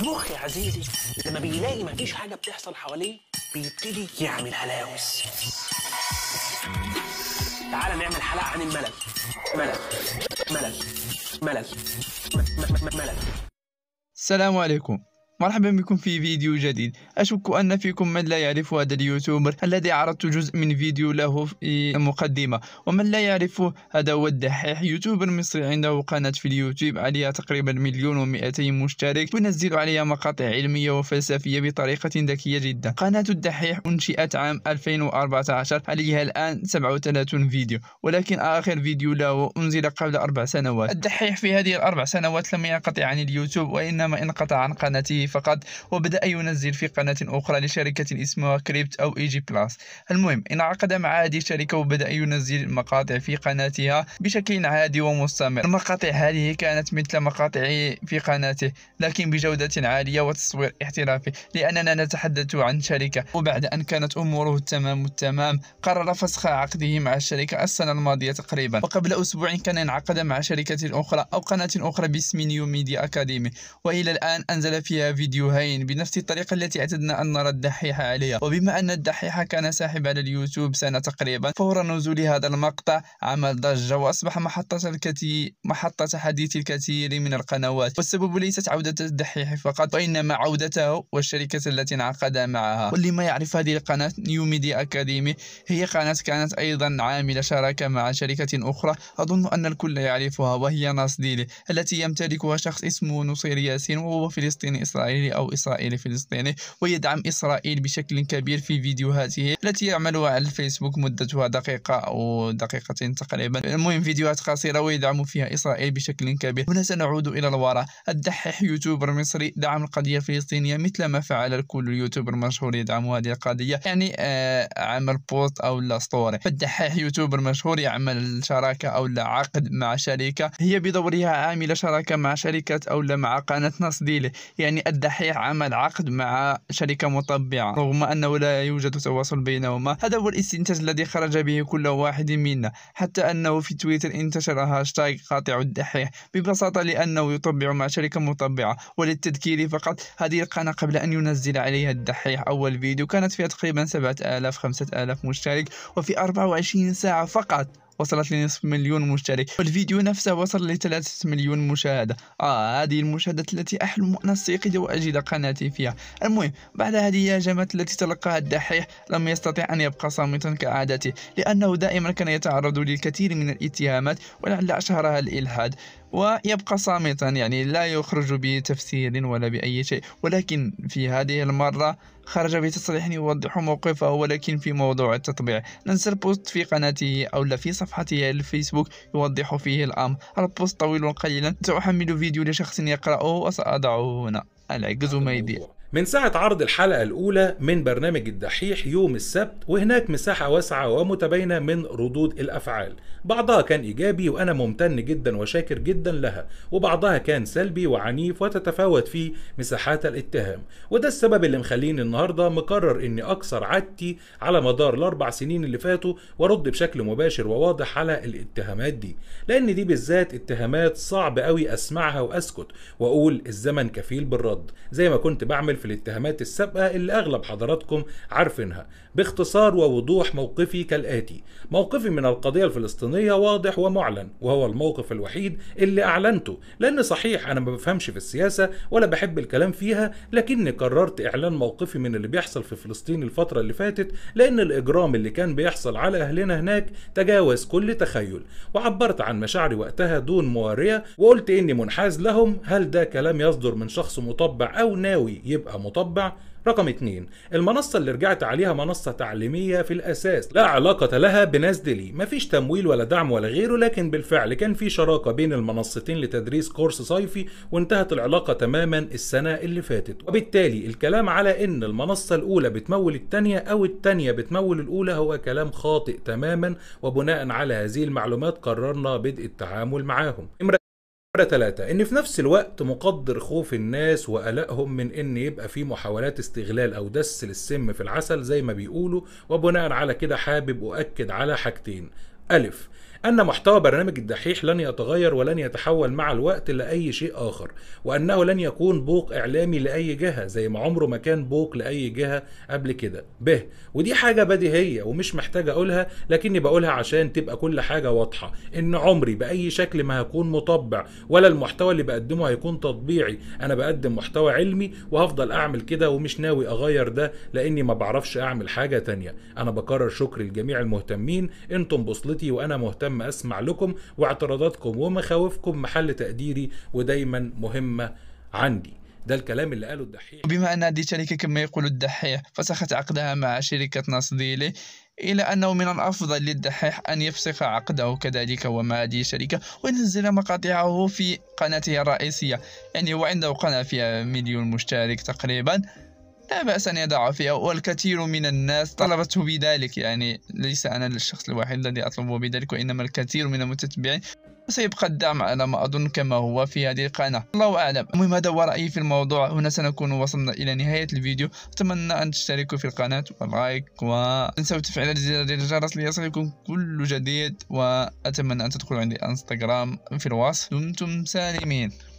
المخ يا عزيزي لما بيلاقي مفيش حاجه بتحصل حواليه بيبتدي يعمل هلاوس تعالى نعمل حلقه عن الملل ملل ملل ملل ملل, ملل. السلام عليكم مرحبا بكم في فيديو جديد أشك أن فيكم من لا يعرف هذا اليوتيوبر الذي عرضت جزء من فيديو له في مقدمة ومن لا يعرفه هذا هو الدحيح يوتيوبر مصري عنده قناة في اليوتيوب عليها تقريبا مليون و200 مشترك وينزل عليها مقاطع علمية وفلسفية بطريقة ذكية جدا قناة الدحيح أنشئت عام 2014 عليها الآن 37 فيديو ولكن آخر فيديو له أنزل قبل أربع سنوات الدحيح في هذه الأربع سنوات لم ينقطع عن اليوتيوب وإنما انقطع عن قناته فقط وبدأ ينزل في قناة أخرى لشركة اسمها كريبت أو إي جي بلاس المهم انعقد مع هذه الشركة وبدأ ينزل مقاطع في قناتها بشكل عادي ومستمر المقاطع هذه كانت مثل مقاطع في قناته لكن بجودة عالية وتصوير احترافي لأننا نتحدث عن شركة وبعد أن كانت أموره التمام التمام قرر فسخ عقده مع الشركة السنة الماضية تقريبا وقبل أسبوع كان انعقد مع شركة أخرى أو قناة أخرى باسم نيو ميديا أكاديمي وإلى الآن أنزل فيها فيديوهين بنفس الطريقة التي اعتدنا أن نرى الدحيح عليها وبما أن الدحيح كان ساحب على اليوتيوب سنة تقريبا فور نزول هذا المقطع عمل ضجة وأصبح محطة الكثير محطة حديث الكثير من القنوات والسبب ليست عودة الدحيح فقط وإنما عودته والشركة التي انعقد معها واللي ما يعرف هذه القناة نيو ميديا أكاديمي هي قناة كانت أيضا عاملة شراكة مع شركة أخرى أظن أن الكل يعرفها وهي ناصديلي التي يمتلكها شخص اسمه نصير ياسين وهو فلسطيني إسرائيلي إسرائيلي أو إسرائيلي فلسطيني ويدعم إسرائيل بشكل كبير في فيديوهاته التي يعملها على الفيسبوك مدتها دقيقة أو دقيقتين تقريبا المهم فيديوهات قصيرة ويدعم فيها إسرائيل بشكل كبير هنا سنعود إلى الوراء الدحيح يوتيوبر مصري دعم القضية الفلسطينية مثل ما فعل الكل يوتيوبر مشهور يدعم هذه القضية يعني آه عمل بوست أو لا ستوري فالدحيح يوتيوبر مشهور يعمل شراكة أو لا عقد مع شركة هي بدورها عاملة شراكة مع شركة أو لا مع قناة نصديلة يعني الدحيح عمل عقد مع شركة مطبعة رغم أنه لا يوجد تواصل بينهما هذا هو الاستنتاج الذي خرج به كل واحد منا حتى أنه في تويتر انتشر هاشتاغ قاطع الدحيح ببساطة لأنه يطبع مع شركة مطبعة وللتذكير فقط هذه القناة قبل أن ينزل عليها الدحيح أول فيديو كانت فيها تقريبا 7000 5000 مشترك وفي 24 ساعة فقط وصلت لنصف مليون مشترك والفيديو نفسه وصل لثلاثة مليون مشاهدة آه هذه المشاهدات التي أحلم أن أستيقظ وأجد قناتي فيها المهم بعد هذه الهجمات التي تلقاها الدحيح لم يستطع أن يبقى صامتا كعادته لأنه دائما كان يتعرض للكثير من الاتهامات ولعل أشهرها الإلحاد ويبقى صامتا يعني لا يخرج بتفسير ولا بأي شيء ولكن في هذه المرة خرج بتصريح يوضح موقفه ولكن في موضوع التطبيع ننسى بوست في قناته أو في صفحته الفيسبوك يوضح فيه الأمر البوست طويل قليلا سأحمل فيديو لشخص يقرأه وسأضعه هنا العجز ما يضيع من ساعة عرض الحلقة الأولى من برنامج الدحيح يوم السبت وهناك مساحة واسعة ومتباينة من ردود الأفعال بعضها كان إيجابي وأنا ممتن جدا وشاكر جدا لها وبعضها كان سلبي وعنيف وتتفاوت فيه مساحات الاتهام وده السبب اللي مخليني النهاردة مقرر أني أكسر عادتي على مدار الأربع سنين اللي فاتوا وأرد بشكل مباشر وواضح على الاتهامات دي لأن دي بالذات اتهامات صعب قوي أسمعها وأسكت وأقول الزمن كفيل بالرد زي ما كنت بعمل في الاتهامات السابقة اللي أغلب حضراتكم عارفينها باختصار ووضوح موقفي كالآتي موقفي من القضية الفلسطينية واضح ومعلن وهو الموقف الوحيد اللي أعلنته لأن صحيح أنا ما بفهمش في السياسة ولا بحب الكلام فيها لكني قررت إعلان موقفي من اللي بيحصل في فلسطين الفترة اللي فاتت لأن الإجرام اللي كان بيحصل على أهلنا هناك تجاوز كل تخيل وعبرت عن مشاعري وقتها دون موارية وقلت إني منحاز لهم هل ده كلام يصدر من شخص مطبع أو ناوي يبقى يبقى مطبع رقم اتنين المنصة اللي رجعت عليها منصة تعليمية في الأساس لا علاقة لها بناس ديلي مفيش تمويل ولا دعم ولا غيره لكن بالفعل كان في شراكة بين المنصتين لتدريس كورس صيفي وانتهت العلاقة تماما السنة اللي فاتت وبالتالي الكلام على ان المنصة الأولى بتمول التانية أو التانية بتمول الأولى هو كلام خاطئ تماما وبناء على هذه المعلومات قررنا بدء التعامل معاهم نمرة ثلاثة إن في نفس الوقت مقدر خوف الناس وقلقهم من إن يبقى في محاولات استغلال أو دس للسم في العسل زي ما بيقولوا وبناء على كده حابب أؤكد على حاجتين ألف أن محتوى برنامج الدحيح لن يتغير ولن يتحول مع الوقت لأي شيء آخر وأنه لن يكون بوق إعلامي لأي جهة زي ما عمره ما كان بوق لأي جهة قبل كده به ودي حاجة بديهية ومش محتاج أقولها لكني بقولها عشان تبقى كل حاجة واضحة إن عمري بأي شكل ما هكون مطبع ولا المحتوى اللي بقدمه هيكون تطبيعي أنا بقدم محتوى علمي وهفضل أعمل كده ومش ناوي أغير ده لأني ما بعرفش أعمل حاجة تانية أنا بكرر شكري لجميع المهتمين أنتم بوصلتي وأنا مهتم لما اسمع لكم واعتراضاتكم ومخاوفكم محل تقديري ودايما مهمه عندي ده الكلام اللي قاله الدحيح بما أن هذه الشركة كما يقول الدحيح فسخت عقدها مع شركة نصديلي إلى أنه من الأفضل للدحيح أن يفسخ عقده كذلك ومع هذه الشركة وينزل مقاطعه في قناته الرئيسية يعني هو عنده قناة فيها مليون مشترك تقريبا لا بأس أن يضع فيها والكثير من الناس طلبته بذلك يعني ليس أنا الشخص الوحيد الذي أطلبه بذلك وإنما الكثير من المتتبعين سيبقى الدعم على ما أظن كما هو في هذه القناة الله أعلم المهم هذا هو رأيي في الموضوع هنا سنكون وصلنا إلى نهاية الفيديو أتمنى أن تشتركوا في القناة واللايك تنسوا تفعيل زر الجرس ليصلكم كل جديد وأتمنى أن تدخلوا عندي انستغرام في الوصف دمتم سالمين